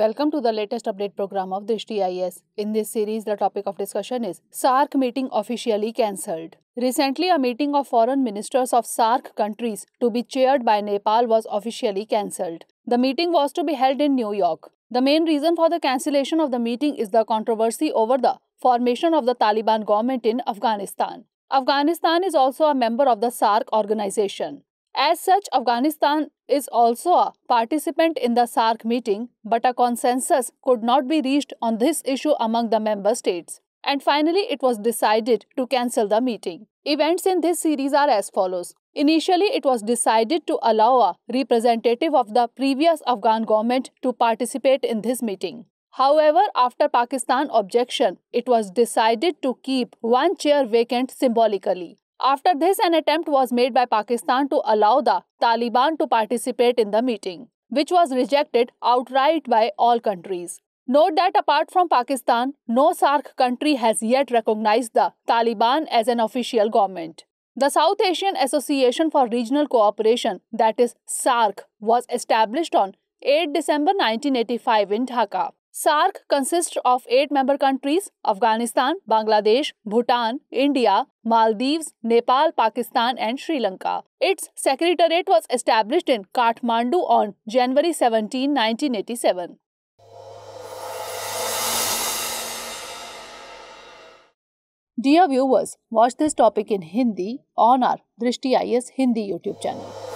Welcome to the latest update program of Drishti IS. In this series, the topic of discussion is SARC meeting officially cancelled. Recently, a meeting of foreign ministers of SARC countries to be chaired by Nepal was officially cancelled. The meeting was to be held in New York. The main reason for the cancellation of the meeting is the controversy over the formation of the Taliban government in Afghanistan. Afghanistan is also a member of the SARC organization. As such, Afghanistan is also a participant in the SARC meeting, but a consensus could not be reached on this issue among the member states. And finally, it was decided to cancel the meeting. Events in this series are as follows. Initially, it was decided to allow a representative of the previous Afghan government to participate in this meeting. However, after Pakistan objection, it was decided to keep one chair vacant symbolically. After this, an attempt was made by Pakistan to allow the Taliban to participate in the meeting, which was rejected outright by all countries. Note that apart from Pakistan, no SAARC country has yet recognized the Taliban as an official government. The South Asian Association for Regional Cooperation, that is SAARC, was established on 8 December 1985 in Dhaka. SARC consists of eight member countries Afghanistan, Bangladesh, Bhutan, India, Maldives, Nepal, Pakistan, and Sri Lanka. Its secretariat was established in Kathmandu on January 17, 1987. Dear viewers, watch this topic in Hindi on our Drishti IS Hindi YouTube channel.